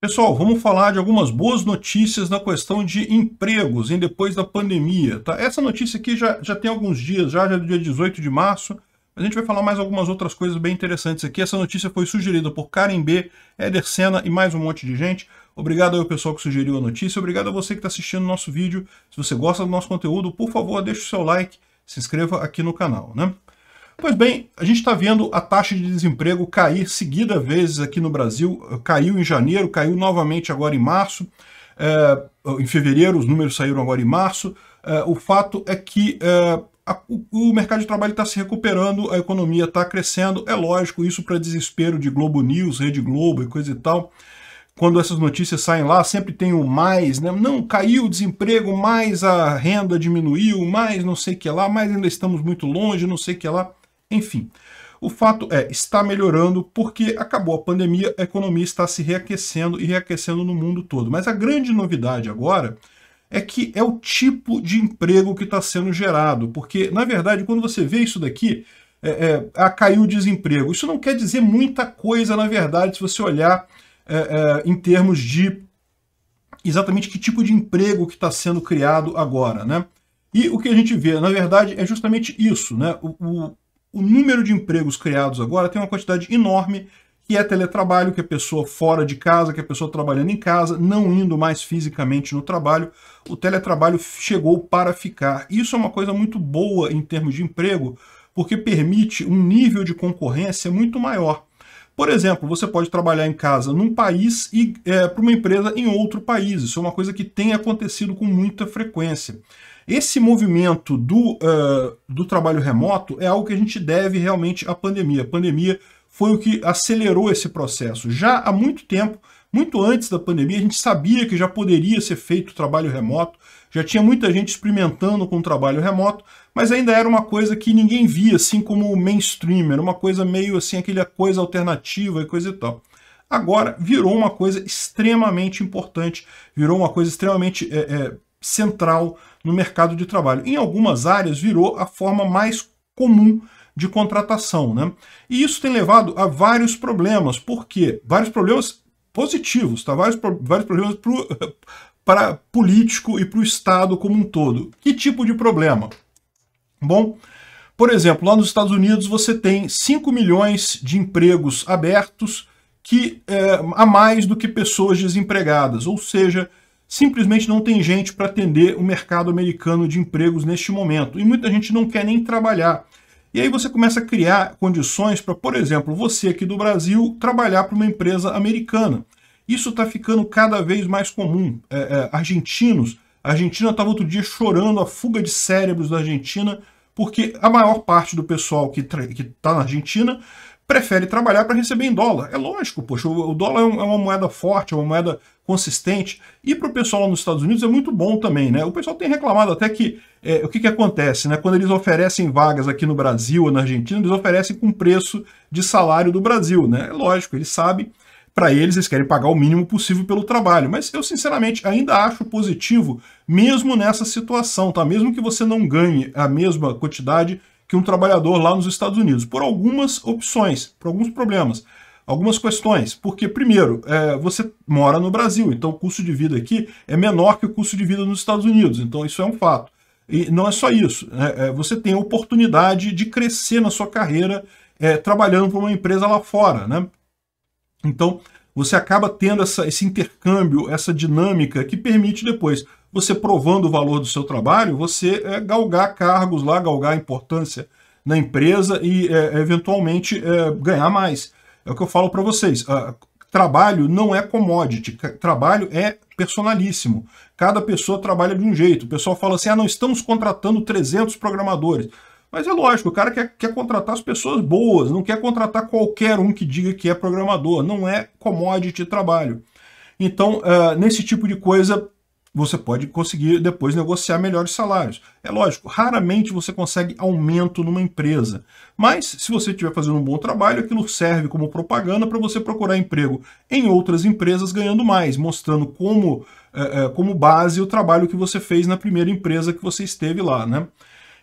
Pessoal, vamos falar de algumas boas notícias na questão de empregos em depois da pandemia. Tá? Essa notícia aqui já, já tem alguns dias, já, já é do dia 18 de março. A gente vai falar mais algumas outras coisas bem interessantes aqui. Essa notícia foi sugerida por Karen B, Eder Senna e mais um monte de gente. Obrigado ao pessoal que sugeriu a notícia. Obrigado a você que está assistindo o nosso vídeo. Se você gosta do nosso conteúdo, por favor, deixe o seu like, se inscreva aqui no canal. Né? Pois bem, a gente está vendo a taxa de desemprego cair seguida vezes aqui no Brasil. Caiu em janeiro, caiu novamente agora em março. É, em fevereiro, os números saíram agora em março. É, o fato é que é, a, o, o mercado de trabalho está se recuperando, a economia está crescendo. É lógico, isso para desespero de Globo News, Rede Globo e coisa e tal quando essas notícias saem lá, sempre tem o mais, né? Não, caiu o desemprego, mais a renda diminuiu, mais não sei o que lá, mais ainda estamos muito longe, não sei o que lá. Enfim, o fato é, está melhorando porque acabou a pandemia, a economia está se reaquecendo e reaquecendo no mundo todo. Mas a grande novidade agora é que é o tipo de emprego que está sendo gerado. Porque, na verdade, quando você vê isso daqui, é, é, ah, caiu o desemprego. Isso não quer dizer muita coisa, na verdade, se você olhar é, é, em termos de exatamente que tipo de emprego que está sendo criado agora, né? E o que a gente vê, na verdade, é justamente isso, né? O, o, o número de empregos criados agora tem uma quantidade enorme que é teletrabalho, que é pessoa fora de casa, que é pessoa trabalhando em casa, não indo mais fisicamente no trabalho. O teletrabalho chegou para ficar. Isso é uma coisa muito boa em termos de emprego, porque permite um nível de concorrência muito maior. Por exemplo, você pode trabalhar em casa num país e é, para uma empresa em outro país. Isso é uma coisa que tem acontecido com muita frequência. Esse movimento do, uh, do trabalho remoto é algo que a gente deve realmente à pandemia. A pandemia foi o que acelerou esse processo. Já há muito tempo, muito antes da pandemia, a gente sabia que já poderia ser feito trabalho remoto, já tinha muita gente experimentando com o trabalho remoto, mas ainda era uma coisa que ninguém via, assim como o mainstream, era uma coisa meio assim, aquela coisa alternativa e coisa e tal. Agora virou uma coisa extremamente importante, virou uma coisa extremamente é, é, central no mercado de trabalho. Em algumas áreas virou a forma mais comum de contratação, né? E isso tem levado a vários problemas, porque vários problemas positivos, tá? Vários, vários problemas pro... para político e para o Estado como um todo. Que tipo de problema? Bom, por exemplo, lá nos Estados Unidos você tem 5 milhões de empregos abertos que é, a mais do que pessoas desempregadas, ou seja, simplesmente não tem gente para atender o mercado americano de empregos neste momento. E muita gente não quer nem trabalhar. E aí você começa a criar condições para, por exemplo, você aqui do Brasil trabalhar para uma empresa americana. Isso está ficando cada vez mais comum. É, é, argentinos, a Argentina estava outro dia chorando a fuga de cérebros da Argentina, porque a maior parte do pessoal que está na Argentina prefere trabalhar para receber em dólar. É lógico, poxa, o, o dólar é, um, é uma moeda forte, é uma moeda consistente. E para o pessoal lá nos Estados Unidos é muito bom também, né? O pessoal tem reclamado até que é, o que, que acontece, né? Quando eles oferecem vagas aqui no Brasil ou na Argentina, eles oferecem com preço de salário do Brasil, né? É lógico, eles sabem, para eles eles querem pagar o mínimo possível pelo trabalho. Mas eu, sinceramente, ainda acho positivo, mesmo nessa situação, tá? Mesmo que você não ganhe a mesma quantidade que um trabalhador lá nos Estados Unidos, por algumas opções, por alguns problemas algumas questões. Porque, primeiro, é, você mora no Brasil, então o custo de vida aqui é menor que o custo de vida nos Estados Unidos. Então isso é um fato. E não é só isso. Né? É, você tem a oportunidade de crescer na sua carreira é, trabalhando para uma empresa lá fora. Né? Então, você acaba tendo essa, esse intercâmbio, essa dinâmica que permite depois, você provando o valor do seu trabalho, você é, galgar cargos lá, galgar importância na empresa e, é, eventualmente, é, ganhar mais. É o que eu falo para vocês. Uh, trabalho não é commodity, trabalho é personalíssimo. Cada pessoa trabalha de um jeito. O pessoal fala assim, ah, não estamos contratando 300 programadores. Mas é lógico, o cara quer, quer contratar as pessoas boas, não quer contratar qualquer um que diga que é programador. Não é commodity trabalho. Então, uh, nesse tipo de coisa, você pode conseguir depois negociar melhores salários. É lógico, raramente você consegue aumento numa empresa, mas se você estiver fazendo um bom trabalho, aquilo serve como propaganda para você procurar emprego em outras empresas ganhando mais, mostrando como, é, é, como base o trabalho que você fez na primeira empresa que você esteve lá, né?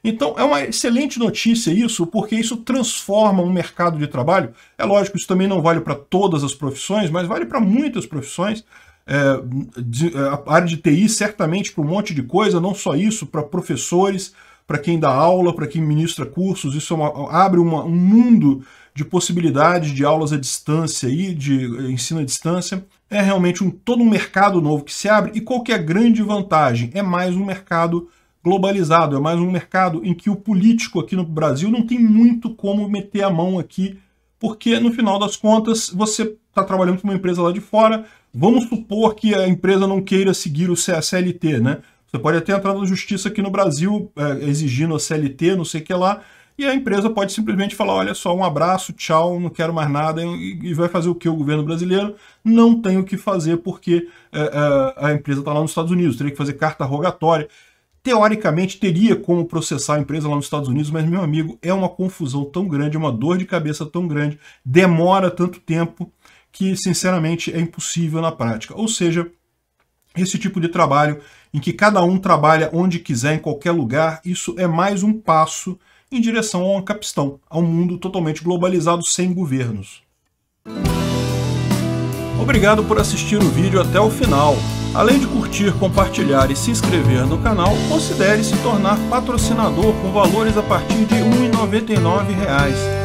Então é uma excelente notícia isso, porque isso transforma um mercado de trabalho. É lógico, isso também não vale para todas as profissões, mas vale para muitas profissões é, de, é, a área de TI certamente para um monte de coisa, não só isso, para professores, para quem dá aula, para quem ministra cursos, isso é uma, abre uma, um mundo de possibilidades de aulas à distância e de é, ensino à distância. É realmente um, todo um mercado novo que se abre. E qual que é a grande vantagem? É mais um mercado globalizado, é mais um mercado em que o político aqui no Brasil não tem muito como meter a mão aqui, porque no final das contas você está trabalhando com uma empresa lá de fora, Vamos supor que a empresa não queira seguir o CLT, né? Você pode até entrar na justiça aqui no Brasil é, exigindo a CLT, não sei o que lá, e a empresa pode simplesmente falar, olha só, um abraço, tchau, não quero mais nada, e, vai fazer o que o governo brasileiro? Não tem o que fazer porque é, é, a empresa está lá nos Estados Unidos, teria que fazer carta rogatória. Teoricamente teria como processar a empresa lá nos Estados Unidos, mas, meu amigo, é uma confusão tão grande, é uma dor de cabeça tão grande, demora tanto tempo, que, sinceramente, é impossível na prática. Ou seja, esse tipo de trabalho em que cada um trabalha onde quiser, em qualquer lugar, isso é mais um passo em direção a uma capistão, a um mundo totalmente globalizado sem governos. Obrigado por assistir o vídeo até o final. Além de curtir, compartilhar e se inscrever no canal, considere se tornar patrocinador com valores a partir de R$ 1,99